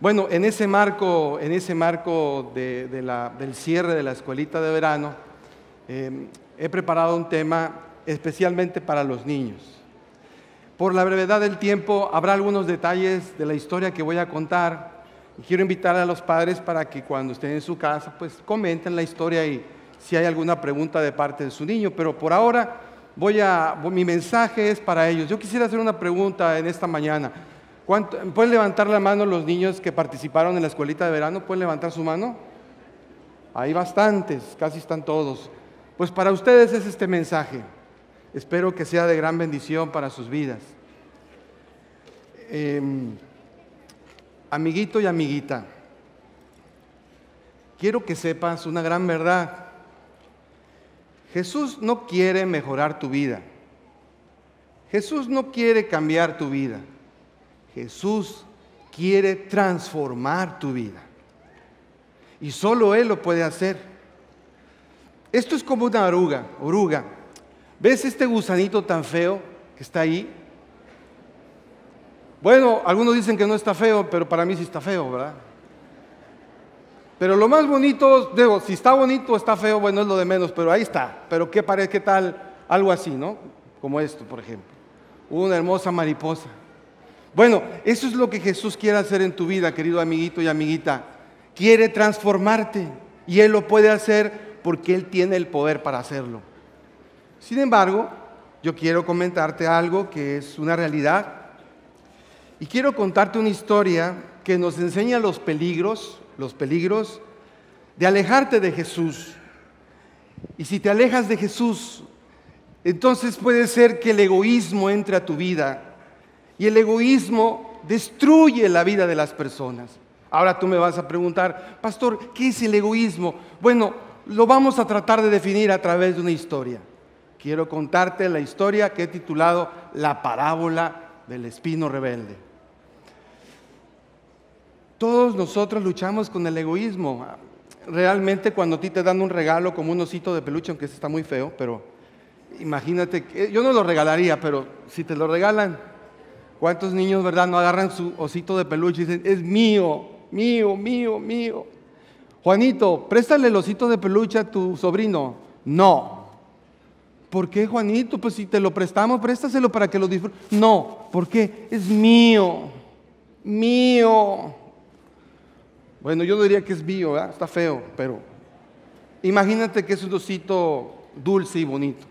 Bueno, en ese marco, en ese marco del cierre de la escuelita de verano, em, he preparado un tema especialmente para los niños. Por la brevedad del tiempo, habrá algunos detalles de la historia que voy a contar. Y quiero invitar a los padres para que cuando estén en su casa, pues comenten la historia y si hay alguna pregunta de parte de su niño. Pero por ahora, voy a, mi mensaje es para ellos. Yo quisiera hacer una pregunta en esta mañana. ¿Pueden levantar la mano los niños que participaron en la escuelita de verano? ¿Pueden levantar su mano? Hay bastantes, casi están todos. Pues para ustedes es este mensaje. Espero que sea de gran bendición para sus vidas. Em, amiguito y amiguita, quiero que sepas una gran verdad. Jesús no quiere mejorar tu vida. Jesús no quiere cambiar tu vida. Jesús quiere transformar tu vida. Y solo Él lo puede hacer. Esto es como una oruga, oruga. ¿Ves este gusanito tan feo que está ahí? Bueno, algunos dicen que no está feo, pero para mí sí está feo, ¿verdad? Pero lo más bonito, digo, si está bonito o está feo, bueno, es lo de menos, pero ahí está. Pero qué parece, qué tal, algo así, ¿no? Como esto, por ejemplo. Una hermosa mariposa. Bueno, eso es lo que Jesús quiere hacer en tu vida, querido amiguito y amiguita. Quiere transformarte y Él lo puede hacer porque Él tiene el poder para hacerlo. Sin embargo, yo quiero comentarte algo que es una realidad y quiero contarte una historia que nos enseña los peligros, los peligros de alejarte de Jesús. Y si te alejas de Jesús, entonces puede ser que el egoísmo entre a tu vida y el egoísmo destruye la vida de las personas. Ahora tú me vas a preguntar, pastor, ¿qué es el egoísmo? Bueno, lo vamos a tratar de definir a través de una historia. Quiero contarte la historia que he titulado La parábola del espino rebelde. Todos nosotros luchamos con el egoísmo. Realmente cuando a ti te dan un regalo como un osito de peluche, aunque está muy feo, pero imagínate, yo no lo regalaría, pero si te lo regalan, ¿Cuántos niños, verdad, no agarran su osito de peluche y dicen, es mío, mío, mío, mío? Juanito, préstale el osito de peluche a tu sobrino. No. ¿Por qué, Juanito? Pues si te lo prestamos, préstaselo para que lo disfrutes. No, ¿por qué? Es mío, mío. Bueno, yo diría que es mío, ¿verdad? está feo, pero imagínate que es un osito dulce y bonito.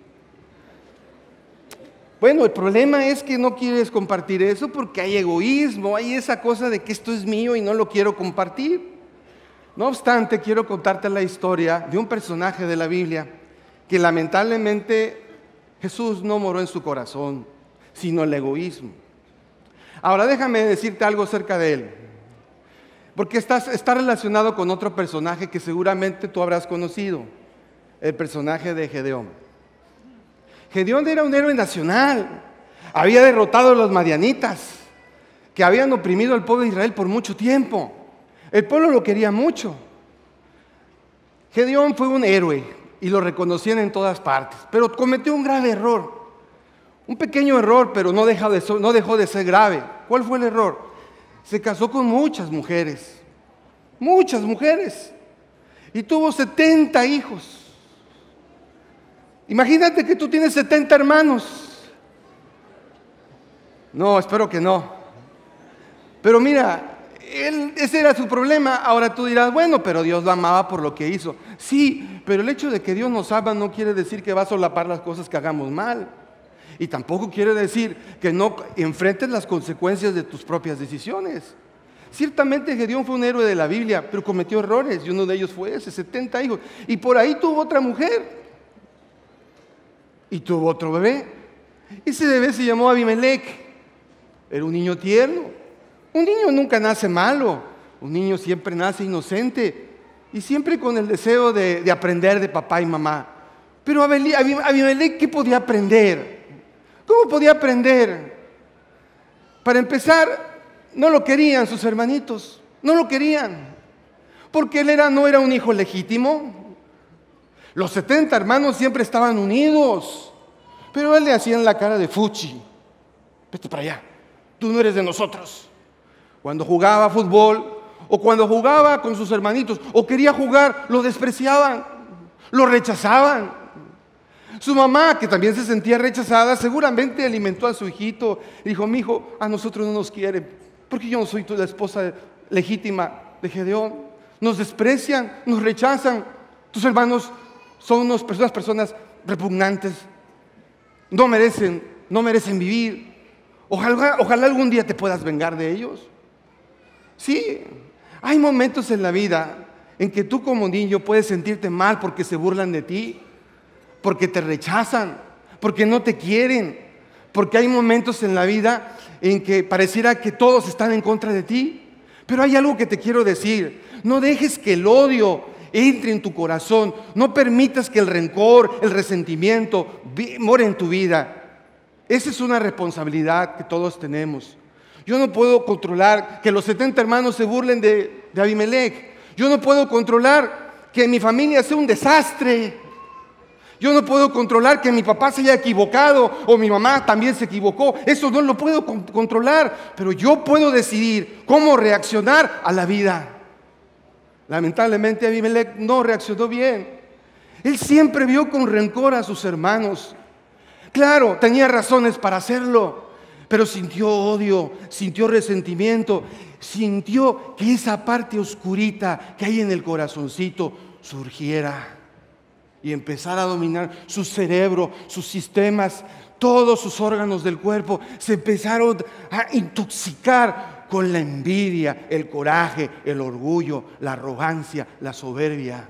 Bueno, el problema es que no quieres compartir eso porque hay egoísmo, hay esa cosa de que esto es mío y no lo quiero compartir. No obstante, quiero contarte la historia de un personaje de la Biblia que lamentablemente Jesús no moró en su corazón, sino el egoísmo. Ahora déjame decirte algo acerca de él, porque está relacionado con otro personaje que seguramente tú habrás conocido, el personaje de Gedeón. Gedeón era un héroe nacional. Había derrotado a los madianitas, que habían oprimido al pueblo de Israel por mucho tiempo. El pueblo lo quería mucho. Gedeón fue un héroe y lo reconocían en todas partes, pero cometió un grave error. Un pequeño error, pero no dejó, de, ser grave. ¿Cuál fue el error? Se casó con muchas mujeres, muchas mujeres, y tuvo 70 hijos. Imagínate que tú tienes 70 hermanos. No, espero que no. Pero mira, ese era su problema. Ahora tú dirás, bueno, pero Dios lo amaba por lo que hizo. Sí, pero el hecho de que Dios nos ama no quiere decir que va a solapar las cosas que hagamos mal. Y tampoco quiere decir que no enfrentes las consecuencias de tus propias decisiones. Ciertamente Gedeón fue un héroe de la Biblia, pero cometió errores y uno de ellos fue ese, 70 hijos. Y por ahí tuvo otra mujer y tuvo otro bebé. Ese bebé se llamó Abimelech. Era un niño tierno. Un niño nunca nace malo. Un niño siempre nace inocente y siempre con el deseo de, aprender de papá y mamá. Pero Abimelech, ¿qué podía aprender? ¿Cómo podía aprender? Para empezar, no lo querían sus hermanitos, no lo querían, porque él era, no era un hijo legítimo, los 70 hermanos siempre estaban unidos, pero él le hacían la cara de fuchi. Vete para allá, tú no eres de nosotros. Cuando jugaba fútbol, o cuando jugaba con sus hermanitos, o quería jugar, lo despreciaban, lo rechazaban. Su mamá, que también se sentía rechazada, seguramente alimentó a su hijito. Dijo, mi hijo, a nosotros no nos quiere porque yo no soy la esposa legítima de Gedeón. Nos desprecian, nos rechazan. Tus hermanos son unas personas, repugnantes, no merecen, no merecen vivir. Ojalá, ojalá algún día te puedas vengar de ellos. Sí, hay momentos en la vida en que tú como niño puedes sentirte mal porque se burlan de ti, porque te rechazan, porque no te quieren, porque hay momentos en la vida en que pareciera que todos están en contra de ti. Pero hay algo que te quiero decir, no dejes que el odio entre en tu corazón. No permitas que el rencor, el resentimiento more en tu vida. Esa es una responsabilidad que todos tenemos. Yo no puedo controlar que los 70 hermanos se burlen de, de Abimelech. Yo no puedo controlar que mi familia sea un desastre. Yo no puedo controlar que mi papá se haya equivocado o mi mamá también se equivocó. Eso no lo puedo controlar, pero yo puedo decidir cómo reaccionar a la vida. Lamentablemente Abimelech no reaccionó bien. Él siempre vio con rencor a sus hermanos. Claro, tenía razones para hacerlo, pero sintió odio, sintió resentimiento, sintió que esa parte oscurita que hay en el corazoncito surgiera y empezara a dominar su cerebro, sus sistemas, todos sus órganos del cuerpo. Se empezaron a intoxicar con la envidia, el coraje, el orgullo, la arrogancia, la soberbia.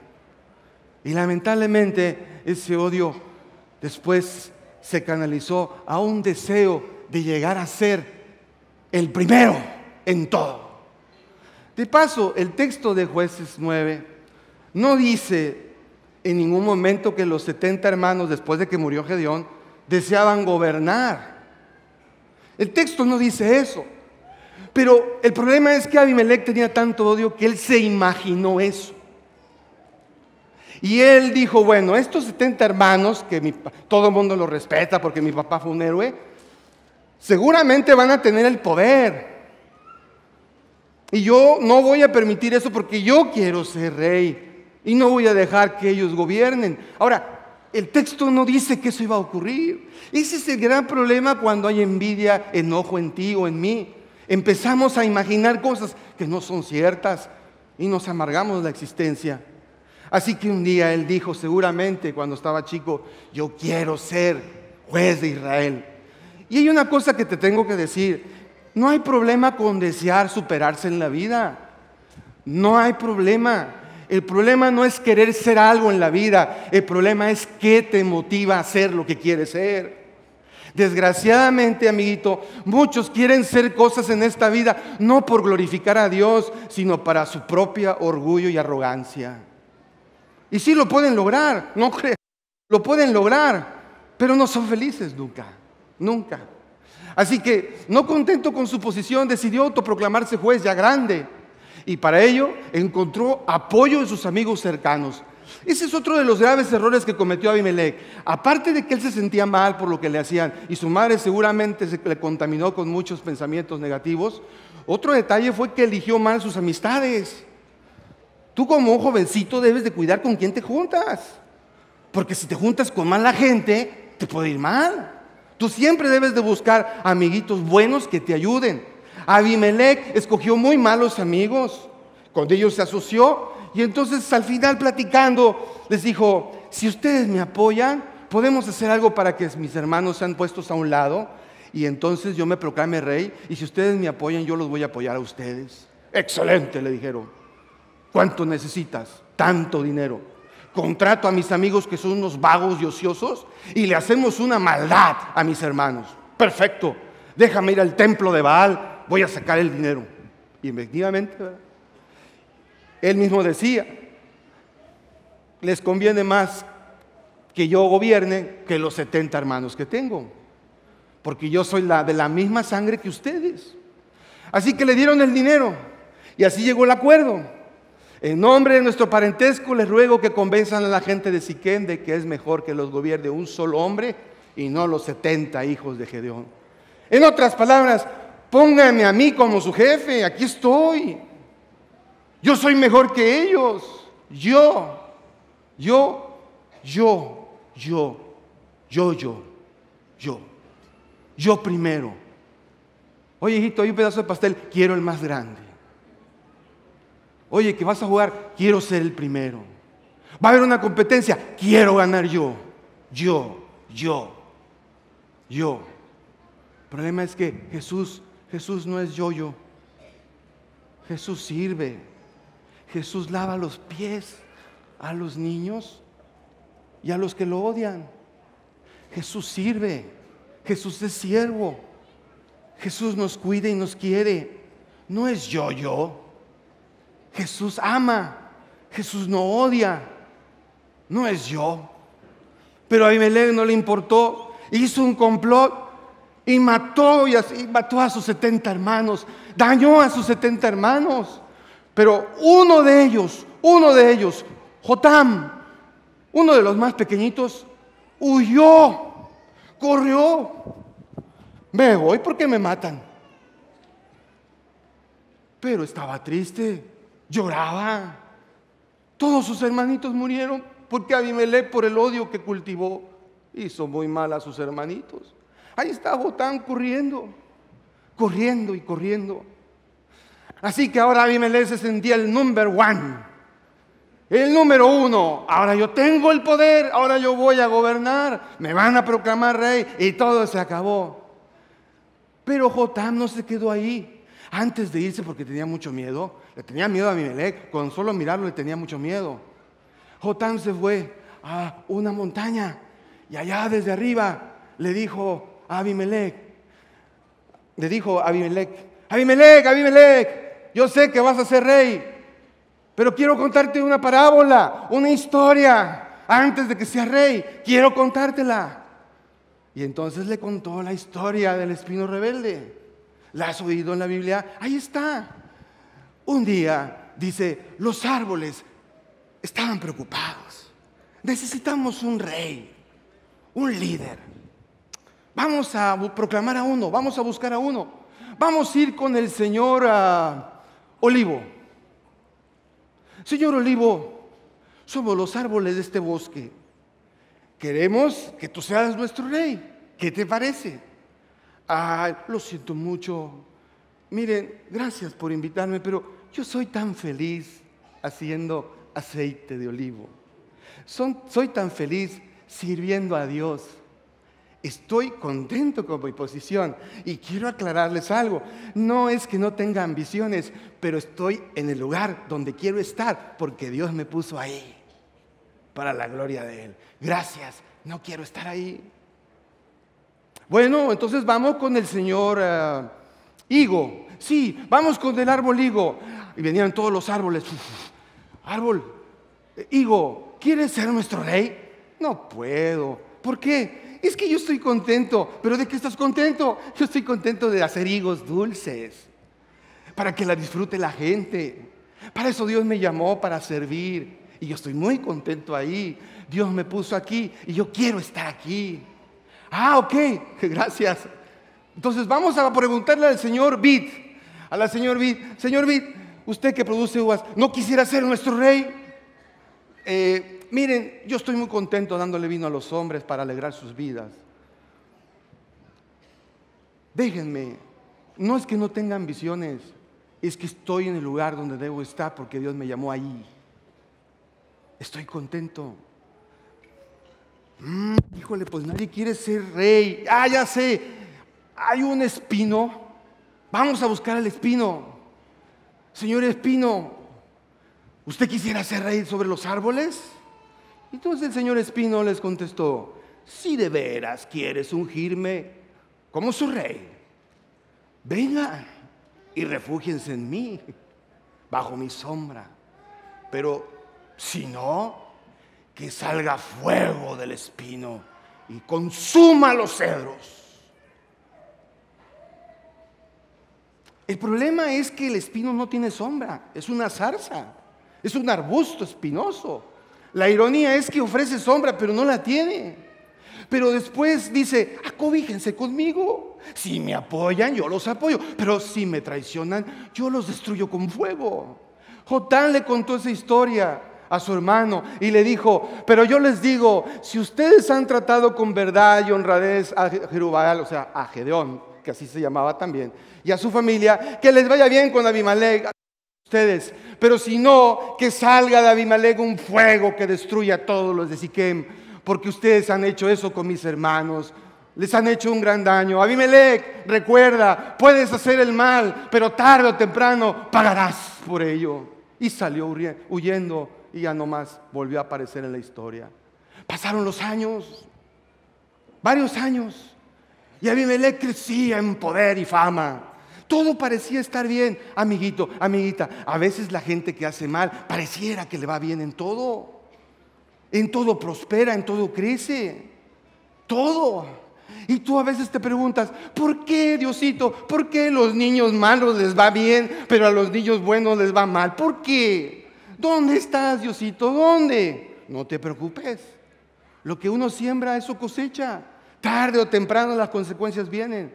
Y lamentablemente ese odio después se canalizó a un deseo de llegar a ser el primero en todo. De paso, el texto de jueces 9 no dice en ningún momento que los 70 hermanos, después de que murió Gedeón, deseaban gobernar. El texto no dice eso. Pero el problema es que Abimelech tenía tanto odio que él se imaginó eso. Y él dijo, bueno, estos 70 hermanos, que todo el mundo los respeta porque mi papá fue un héroe, seguramente van a tener el poder. Y yo no voy a permitir eso porque yo quiero ser rey y no voy a dejar que ellos gobiernen. Ahora, el texto no dice que eso iba a ocurrir. Ese es el gran problema cuando hay envidia, enojo en ti o en mí. Empezamos a imaginar cosas que no son ciertas y nos amargamos la existencia. Así que un día él dijo, seguramente cuando estaba chico, yo quiero ser juez de Israel. Y hay una cosa que te tengo que decir, no hay problema con desear superarse en la vida. No hay problema. El problema no es querer ser algo en la vida, el problema es qué te motiva a ser lo que quieres ser. Desgraciadamente, amiguito, muchos quieren ser cosas en esta vida no por glorificar a Dios, sino para su propia orgullo y arrogancia. Y sí lo pueden lograr, no lo pueden lograr, pero no son felices nunca, nunca. Así que, no contento con su posición, decidió autoproclamarse juez ya grande. Y para ello encontró apoyo de sus amigos cercanos. Ese es otro de los graves errores que cometió Abimelech. Aparte de que él se sentía mal por lo que le hacían y su madre seguramente se le contaminó con muchos pensamientos negativos, otro detalle fue que eligió mal sus amistades. Tú como jovencito debes de cuidar con quién te juntas. Porque si te juntas con mala gente, te puede ir mal. Tú siempre debes de buscar amiguitos buenos que te ayuden. Abimelech escogió muy malos amigos. Cuando ellos se asoció y entonces al final platicando les dijo, si ustedes me apoyan, podemos hacer algo para que mis hermanos sean puestos a un lado y entonces yo me proclame rey y si ustedes me apoyan, yo los voy a apoyar a ustedes. Excelente, le dijeron. ¿Cuánto necesitas? Tanto dinero. Contrato a mis amigos que son unos vagos y ociosos y le hacemos una maldad a mis hermanos. Perfecto. Déjame ir al templo de Baal, voy a sacar el dinero. Y efectivamente, él mismo decía, les conviene más que yo gobierne que los 70 hermanos que tengo, porque yo soy la, de la misma sangre que ustedes. Así que le dieron el dinero y así llegó el acuerdo. En nombre de nuestro parentesco les ruego que convenzan a la gente de Siquén de que es mejor que los gobierne un solo hombre y no los 70 hijos de Gedeón. En otras palabras, pónganme a mí como su jefe, aquí estoy. Yo soy mejor que ellos. Yo, yo, yo, yo, yo, yo, yo. Yo primero. Oye, hijito, hay un pedazo de pastel, quiero el más grande. Oye, que vas a jugar, quiero ser el primero. Va a haber una competencia, quiero ganar yo, yo, yo, yo. El problema es que Jesús, Jesús no es yo, yo. Jesús sirve. Jesús lava los pies a los niños y a los que lo odian. Jesús sirve, Jesús es siervo, Jesús nos cuida y nos quiere. No es yo, yo. Jesús ama, Jesús no odia, no es yo. Pero a Abimelech no le importó, hizo un complot y mató, y mató a sus 70 hermanos, dañó a sus 70 hermanos. Pero uno de ellos, uno de ellos, Jotam, uno de los más pequeñitos, huyó, corrió. Me voy porque me matan. Pero estaba triste, lloraba. Todos sus hermanitos murieron porque Abimele, por el odio que cultivó, hizo muy mal a sus hermanitos. Ahí está Jotán corriendo, corriendo y corriendo. Así que ahora Abimelech se sentía el número one, el número uno. Ahora yo tengo el poder, ahora yo voy a gobernar, me van a proclamar rey y todo se acabó. Pero Jotam no se quedó ahí. Antes de irse, porque tenía mucho miedo, le tenía miedo a Abimelech, con solo mirarlo le tenía mucho miedo. Jotam se fue a una montaña y allá desde arriba le dijo a Abimelech, le dijo a Abimelech, Abimelech, Abimelech, yo sé que vas a ser rey, pero quiero contarte una parábola, una historia, antes de que seas rey, quiero contártela. Y entonces le contó la historia del espino rebelde. ¿La has oído en la Biblia? Ahí está. Un día, dice, los árboles estaban preocupados. Necesitamos un rey, un líder. Vamos a proclamar a uno, vamos a buscar a uno. Vamos a ir con el Señor a ah, Olivo. Señor Olivo, somos los árboles de este bosque. Queremos que tú seas nuestro rey. ¿Qué te parece? Ah, lo siento mucho. Miren, gracias por invitarme, pero yo soy tan feliz haciendo aceite de olivo. soy tan feliz sirviendo a Dios. Estoy contento con mi posición y quiero aclararles algo. No es que no tenga ambiciones, pero estoy en el lugar donde quiero estar porque Dios me puso ahí para la gloria de Él. Gracias, no quiero estar ahí. Bueno, entonces vamos con el señor eh, higo. Sí, vamos con el árbol higo. Y venían todos los árboles. árbol, eh, higo, ¿quieres ser nuestro rey? No puedo. ¿Por qué? es que yo estoy contento, pero ¿de qué estás contento? Yo estoy contento de hacer higos dulces, para que la disfrute la gente. Para eso Dios me llamó, para servir. Y yo estoy muy contento ahí. Dios me puso aquí y yo quiero estar aquí. Ah, ok, gracias. Entonces vamos a preguntarle al señor Bit, a la señor Bit, señor Bit, usted que produce uvas, ¿no quisiera ser nuestro rey? Eh, miren, yo estoy muy contento dándole vino a los hombres para alegrar sus vidas. Déjenme, no es que no tenga ambiciones, es que estoy en el lugar donde debo estar porque Dios me llamó ahí. Estoy contento. Mm, híjole, pues nadie quiere ser rey. Ah, ya sé, hay un espino. Vamos a buscar al espino. Señor espino, ¿usted quisiera ser rey sobre los árboles? Entonces el señor Espino les contestó, si de veras quieres ungirme como su rey, venga y refúgiense en mí, bajo mi sombra. Pero si no, que salga fuego del espino y consuma los cedros. El problema es que el espino no tiene sombra, es una zarza, es un arbusto espinoso. La ironía es que ofrece sombra, pero no la tiene. Pero después dice, acobíjense conmigo. Si me apoyan, yo los apoyo. Pero si me traicionan, yo los destruyo con fuego. Jotán le contó esa historia a su hermano y le dijo, pero yo les digo, si ustedes han tratado con verdad y honradez a Jerubal, o sea, a Gedeón, que así se llamaba también, y a su familia, que les vaya bien con Abimelech ustedes. Pero si no, que salga de Abimelech un fuego que destruya a todos los de Siquem, porque ustedes han hecho eso con mis hermanos. Les han hecho un gran daño. Abimelech, recuerda, puedes hacer el mal, pero tarde o temprano pagarás por ello. Y salió huyendo y ya no más volvió a aparecer en la historia. Pasaron los años, varios años, y Abimelech crecía en poder y fama. Todo parecía estar bien, amiguito, amiguita. A veces la gente que hace mal pareciera que le va bien en todo. En todo prospera, en todo crece. Todo. Y tú a veces te preguntas, ¿por qué Diosito? ¿Por qué los niños malos les va bien, pero a los niños buenos les va mal? ¿Por qué? ¿Dónde estás, Diosito? ¿Dónde? No te preocupes. Lo que uno siembra, eso cosecha. Tarde o temprano las consecuencias vienen.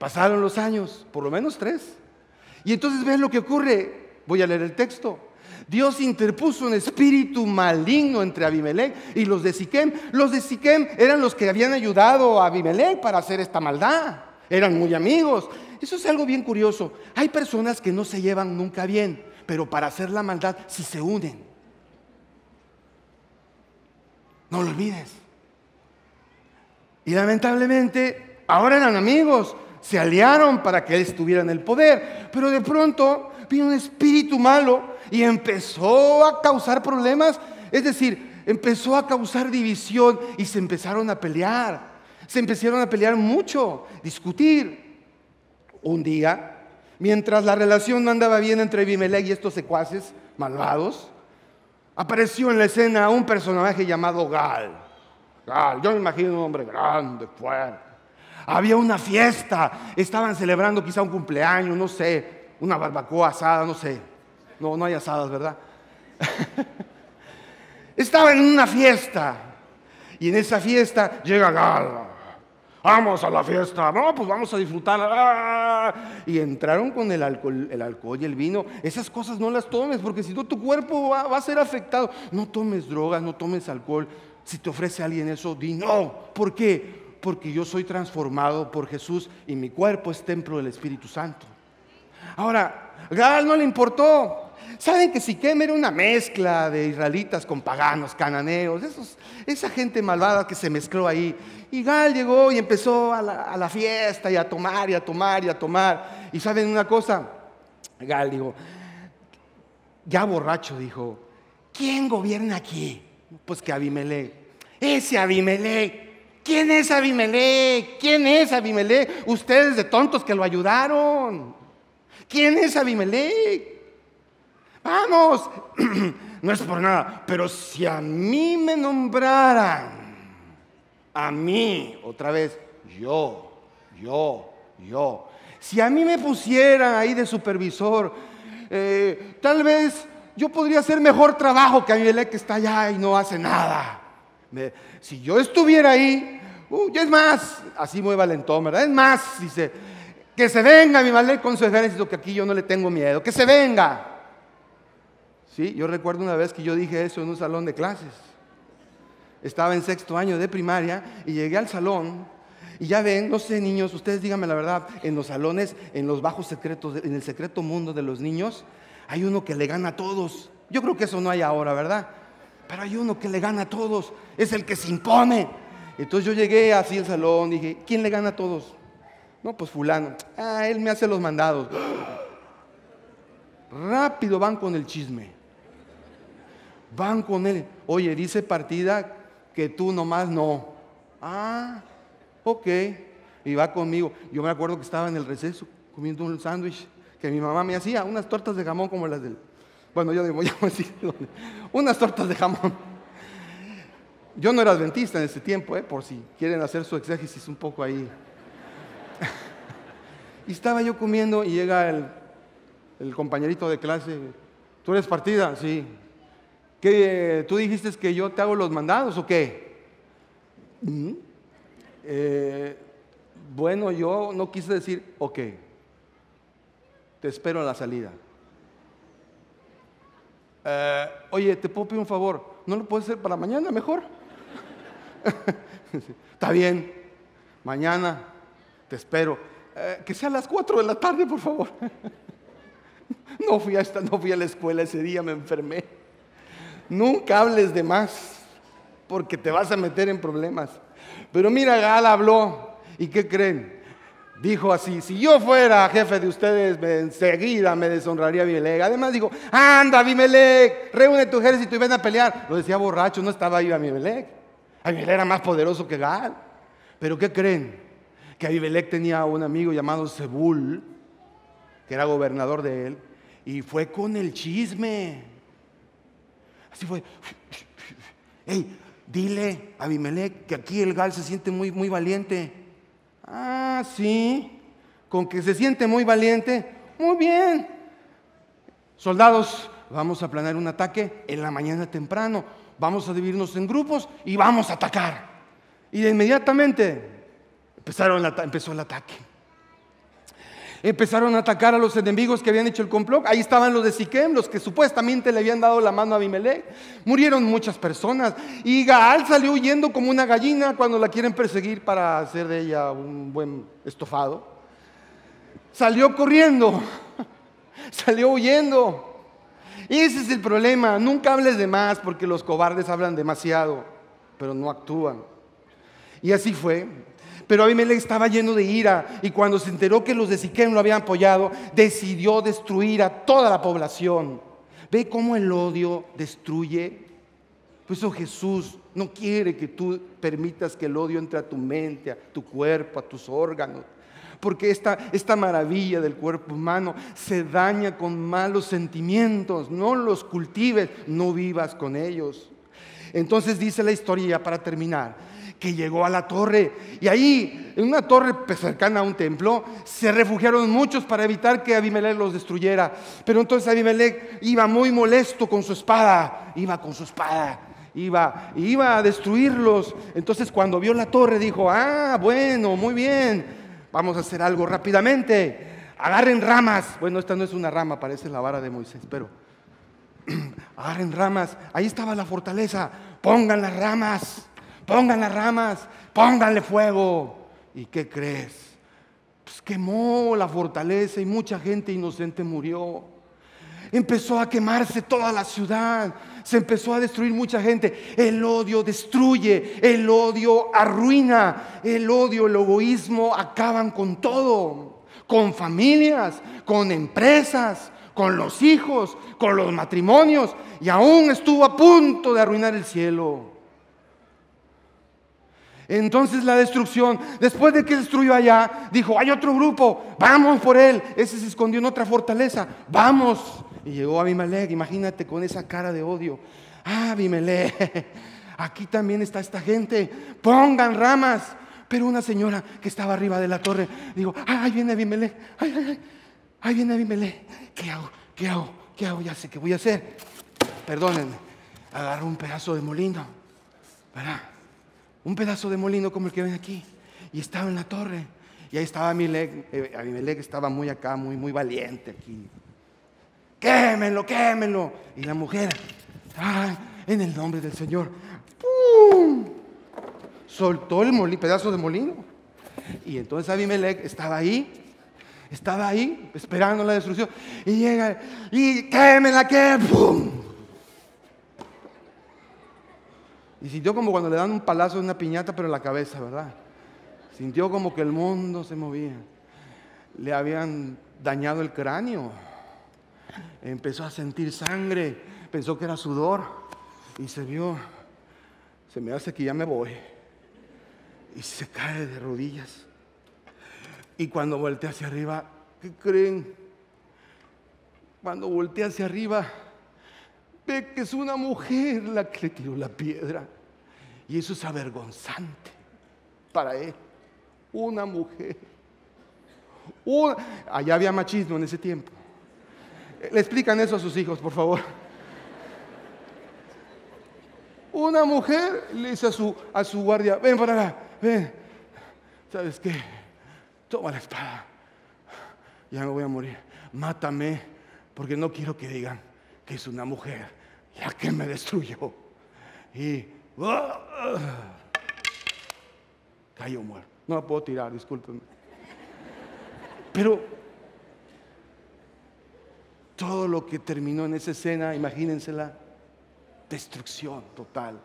Pasaron los años, por lo menos tres. Y entonces ves lo que ocurre. Voy a leer el texto. Dios interpuso un espíritu maligno entre Abimelech y los de Siquem. Los de Siquem eran los que habían ayudado a Abimelech para hacer esta maldad. Eran muy amigos. Eso es algo bien curioso. Hay personas que no se llevan nunca bien, pero para hacer la maldad sí se unen. No lo olvides. Y lamentablemente, ahora eran amigos, se aliaron para que él estuviera en el poder. Pero de pronto vino un espíritu malo y empezó a causar problemas. Es decir, empezó a causar división y se empezaron a pelear. Se empezaron a pelear mucho, discutir. Un día, mientras la relación no andaba bien entre Bimelech y estos secuaces malvados, apareció en la escena un personaje llamado Gal. Gal, yo me imagino un hombre grande, fuerte había una fiesta, estaban celebrando quizá un cumpleaños, no sé, una barbacoa asada, no sé. No, no hay asadas, ¿verdad? estaban en una fiesta y en esa fiesta llega Gal. Vamos a la fiesta, no, pues vamos a disfrutar. Ah. Y entraron con el alcohol, el alcohol y el vino. Esas cosas no las tomes, porque si no tu cuerpo va, a ser afectado. No tomes drogas, no tomes alcohol. Si te ofrece alguien eso, di no. ¿Por qué? Porque yo soy transformado por Jesús y mi cuerpo es templo del Espíritu Santo. Ahora, Gal no le importó. Saben que Siquem era una mezcla de israelitas con paganos, cananeos, esa gente malvada que se mezcló ahí. Y Gal llegó y empezó a la, fiesta y a tomar y a tomar y a tomar. Y saben una cosa, Gal dijo, ya borracho dijo, ¿quién gobierna aquí? Pues que Abimelech, ese Abimelech ¿Quién es Abimelech? ¿Quién es Abimelech? Ustedes de tontos que lo ayudaron. ¿Quién es Abimelech? Vamos, no es por nada, pero si a mí me nombraran, a mí, otra vez, yo, yo, yo, si a mí me pusieran ahí de supervisor, eh, tal vez yo podría hacer mejor trabajo que Abimelech que está allá y no hace nada. si yo estuviera ahí, Uh, es más, así muy valentón, ¿verdad? Es más, dice, que se venga mi madre con su ejército, que aquí yo no le tengo miedo, que se venga. Sí, yo recuerdo una vez que yo dije eso en un salón de clases. Estaba en sexto año de primaria y llegué al salón y ya ven, no sé niños, ustedes díganme la verdad, en los salones, en los bajos secretos, en el secreto mundo de los niños, hay uno que le gana a todos. Yo creo que eso no hay ahora, ¿verdad? Pero hay uno que le gana a todos, es el que se impone, entonces yo llegué así al salón, dije, ¿quién le gana a todos? No, pues fulano. Ah, él me hace los mandados. Rápido van con el chisme. Van con él. Oye, dice partida que tú nomás no. Ah, ok. Y va conmigo. Yo me acuerdo que estaba en el receso comiendo un sándwich que mi mamá me hacía, unas tortas de jamón como las del... Bueno, yo digo, ya me unas tortas de jamón. Yo no era adventista en ese tiempo, eh, por si quieren hacer su exégesis un poco ahí. y estaba yo comiendo y llega el, compañerito de clase, ¿tú eres partida? Sí. ¿Qué, ¿Tú dijiste que yo te hago los mandados o qué? Mm. Eh, bueno, yo no quise decir, ok, te espero en la salida. Eh, oye, ¿te puedo pedir un favor? ¿No lo puedes hacer para mañana mejor? Está bien, mañana te espero. Eh, que sea a las 4 de la tarde, por favor. no, fui a esta, no fui a la escuela ese día, me enfermé. Nunca hables de más, porque te vas a meter en problemas. Pero mira, Gal habló, ¿y qué creen? Dijo así, si yo fuera jefe de ustedes, me, enseguida me deshonraría a Bimelec Además dijo, anda Bimelec reúne tu ejército y ven a pelear. Lo decía borracho, no estaba ahí Bimelec Abimelech era más poderoso que Gal, Pero ¿qué creen? Que Abimelech tenía un amigo llamado Sebul, que era gobernador de él, y fue con el chisme. Así fue. Hey, dile a Abimelech que aquí el Gal se siente muy, muy valiente. Ah, sí. Con que se siente muy valiente. Muy bien. Soldados, vamos a planear un ataque en la mañana temprano vamos a dividirnos en grupos y vamos a atacar. Y de inmediatamente empezaron empezó el ataque. Empezaron a atacar a los enemigos que habían hecho el complot. Ahí estaban los de Siquem, los que supuestamente le habían dado la mano a Abimelech. Murieron muchas personas. Y Gaal salió huyendo como una gallina cuando la quieren perseguir para hacer de ella un buen estofado. Salió corriendo, salió huyendo. Ese es el problema. Nunca hables de más porque los cobardes hablan demasiado, pero no actúan. Y así fue. Pero Abimelech estaba lleno de ira y cuando se enteró que los de Siquem lo habían apoyado, decidió destruir a toda la población. Ve cómo el odio destruye. Por eso Jesús no quiere que tú permitas que el odio entre a tu mente, a tu cuerpo, a tus órganos porque esta, esta maravilla del cuerpo humano se daña con malos sentimientos, no los cultives, no vivas con ellos. Entonces dice la historia para terminar, que llegó a la torre. Y ahí, en una torre cercana a un templo, se refugiaron muchos para evitar que Abimelech los destruyera. Pero entonces Abimelech iba muy molesto con su espada, iba con su espada. Iba, iba a destruirlos. Entonces cuando vio la torre dijo, ah, bueno, muy bien, Vamos a hacer algo rápidamente. Agarren ramas. Bueno, esta no es una rama, parece la vara de Moisés, pero agarren ramas. Ahí estaba la fortaleza. Pongan las ramas, pongan las ramas, pónganle fuego. ¿Y qué crees? Pues quemó la fortaleza y mucha gente inocente murió empezó a quemarse toda la ciudad, se empezó a destruir mucha gente. El odio destruye, el odio arruina, el odio, el egoísmo acaban con todo, con familias, con empresas, con los hijos, con los matrimonios, y aún estuvo a punto de arruinar el cielo. Entonces la destrucción, después de que destruyó allá, dijo, hay otro grupo, vamos por él. Ese se escondió en otra fortaleza, vamos. Y llegó Abimelech, imagínate con esa cara de odio. Ah, Abimelech, aquí también está esta gente. Pongan ramas. Pero una señora que estaba arriba de la torre, digo, ah, ahí viene Abimelech, ahí viene Abimelech. ¿Qué hago? ¿Qué hago? ¿Qué hago? Ya sé qué voy a hacer. Perdónenme, agarro un pedazo de molino, ¿verdad? Un pedazo de molino como el que ven aquí. Y estaba en la torre. Y ahí estaba Abimelech, eh, Abimelech estaba muy acá, muy, muy valiente aquí, quémelo, quémelo. Y la mujer, ay, en el nombre del Señor, ¡pum! soltó el pedazo de molino. Y entonces Abimelech estaba ahí, estaba ahí esperando la destrucción. Y llega, y quémela, que Y sintió como cuando le dan un palazo de una piñata, pero en la cabeza, ¿verdad? Sintió como que el mundo se movía. Le habían dañado el cráneo empezó a sentir sangre, pensó que era sudor y se vio, se me hace que ya me voy. Y se cae de rodillas. Y cuando volteé hacia arriba, ¿qué creen? Cuando volteé hacia arriba, ve que es una mujer la que le tiró la piedra. Y eso es avergonzante para él. Una mujer. Allá había machismo en ese tiempo. Le explican eso a sus hijos, por favor. Una mujer le dice a su, a su guardia, ven para acá, ven. ¿Sabes qué? Toma la espada. Ya no voy a morir. Mátame porque no quiero que digan que es una mujer, ya que me destruyó. Y ¡ah! cayó muerto. No la puedo tirar, discúlpenme. Pero todo lo que terminó en esa escena, imagínensela, destrucción total.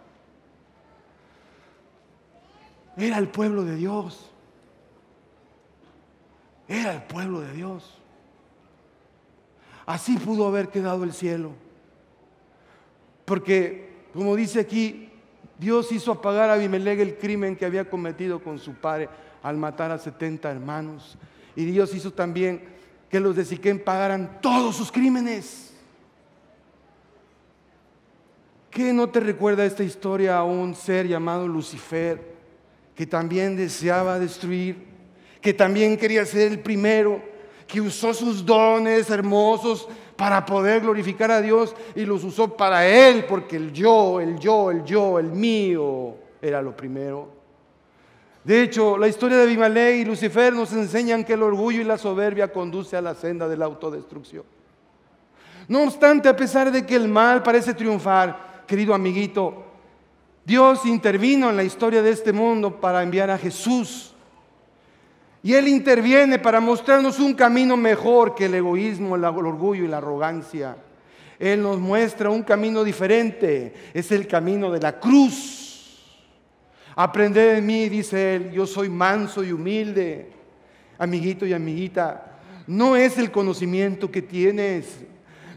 Era el pueblo de Dios. Era el pueblo de Dios. Así pudo haber quedado el cielo. Porque, como dice aquí, Dios hizo apagar a Abimelech el crimen que había cometido con su padre al matar a 70 hermanos. Y Dios hizo también que los de Siquén pagaran todos sus crímenes. ¿Qué no te recuerda esta historia a un ser llamado Lucifer, que también deseaba destruir, que también quería ser el primero, que usó sus dones hermosos para poder glorificar a Dios y los usó para él, porque el yo, el yo, el yo, el mío era lo primero. De hecho, la historia de Abimelech y Lucifer nos enseñan que el orgullo y la soberbia conduce a la senda de la autodestrucción. No obstante, a pesar de que el mal parece triunfar, querido amiguito, Dios intervino en la historia de este mundo para enviar a Jesús. Y Él interviene para mostrarnos un camino mejor que el egoísmo, el orgullo y la arrogancia. Él nos muestra un camino diferente. Es el camino de la cruz Aprende de mí, dice él, yo soy manso y humilde, amiguito y amiguita. No es el conocimiento que tienes,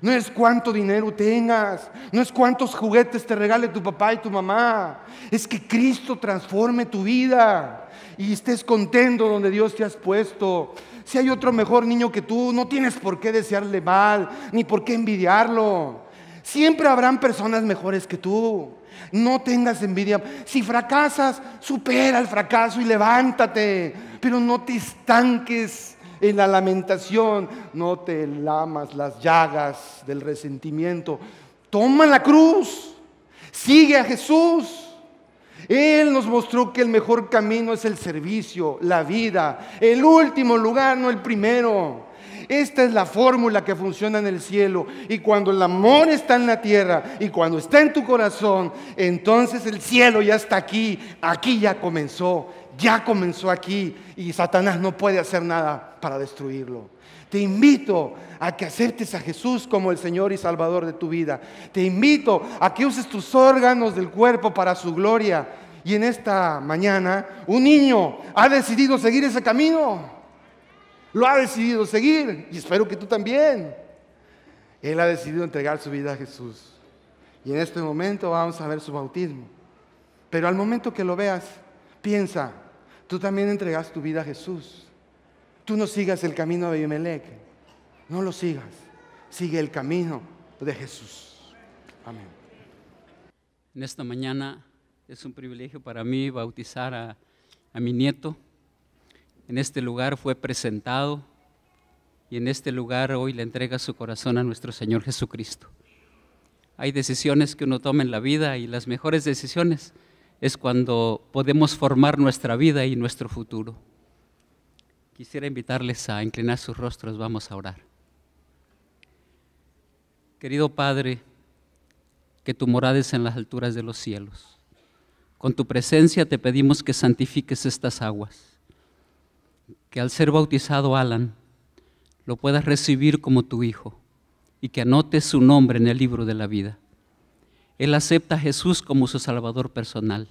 no es cuánto dinero tengas, no es cuántos juguetes te regale tu papá y tu mamá. Es que Cristo transforme tu vida y estés contento donde Dios te has puesto. Si hay otro mejor niño que tú, no tienes por qué desearle mal, ni por qué envidiarlo. Siempre habrán personas mejores que tú. No tengas envidia. Si fracasas, supera el fracaso y levántate. Pero no te estanques en la lamentación. No te lamas las llagas del resentimiento. Toma la cruz. Sigue a Jesús. Él nos mostró que el mejor camino es el servicio, la vida. El último lugar, no el primero. Esta es la fórmula que funciona en el cielo. Y cuando el amor está en la tierra y cuando está en tu corazón, entonces el cielo ya está aquí. Aquí ya comenzó. Ya comenzó aquí. Y Satanás no puede hacer nada para destruirlo. Te invito a que aceptes a Jesús como el Señor y Salvador de tu vida. Te invito a que uses tus órganos del cuerpo para su gloria. Y en esta mañana un niño ha decidido seguir ese camino. Lo ha decidido seguir y espero que tú también. Él ha decidido entregar su vida a Jesús. Y en este momento vamos a ver su bautismo. Pero al momento que lo veas, piensa, tú también entregas tu vida a Jesús. Tú no sigas el camino de Abimelech. No lo sigas. Sigue el camino de Jesús. Amén. En esta mañana es un privilegio para mí bautizar a mi nieto en este lugar fue presentado y en este lugar hoy le entrega su corazón a nuestro Señor Jesucristo. Hay decisiones que uno toma en la vida y las mejores decisiones es cuando podemos formar nuestra vida y nuestro futuro. Quisiera invitarles a inclinar sus rostros, vamos a orar. Querido Padre, que tu morada en las alturas de los cielos. Con tu presencia te pedimos que santifiques estas aguas que al ser bautizado Alan, lo puedas recibir como tu hijo y que anotes su nombre en el libro de la vida. Él acepta a Jesús como su Salvador personal.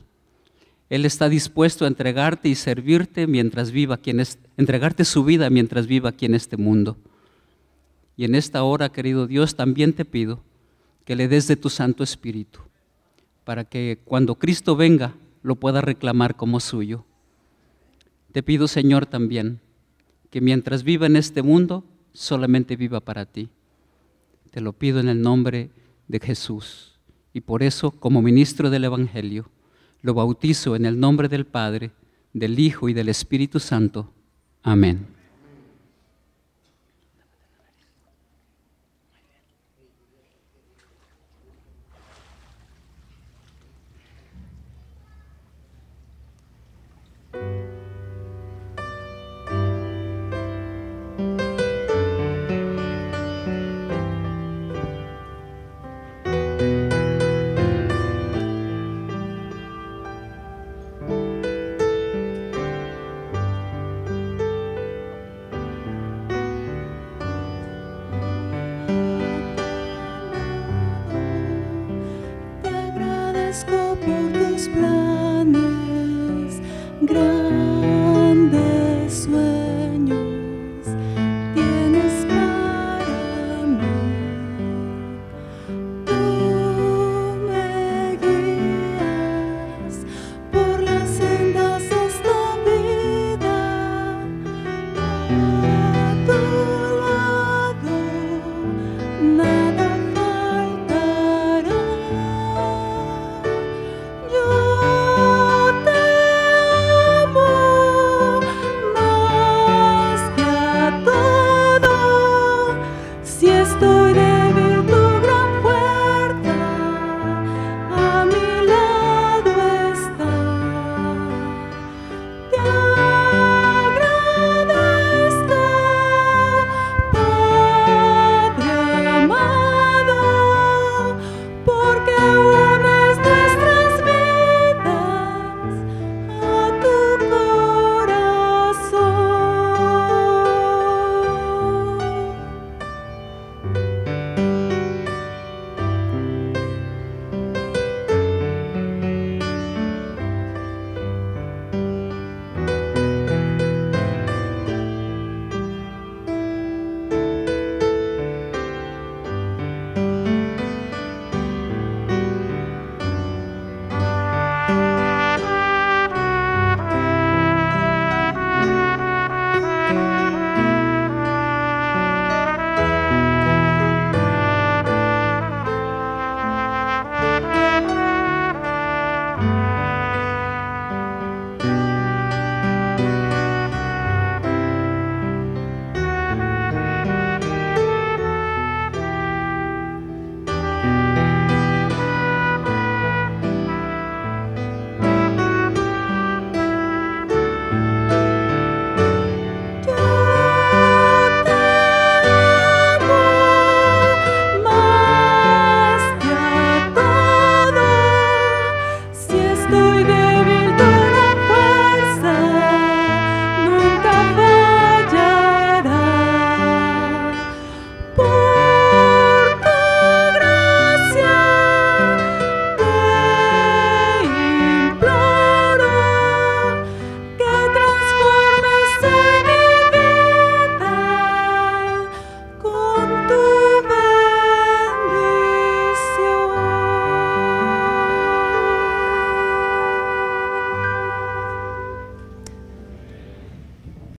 Él está dispuesto a entregarte y servirte mientras viva quien es entregarte su vida mientras viva aquí en este mundo. Y en esta hora, querido Dios, también te pido que le des de tu Santo Espíritu, para que cuando Cristo venga lo pueda reclamar como suyo. Te pido, Señor, también, que mientras viva en este mundo, solamente viva para ti. Te lo pido en el nombre de Jesús. Y por eso, como ministro del Evangelio, lo bautizo en el nombre del Padre, del Hijo y del Espíritu Santo. Amén.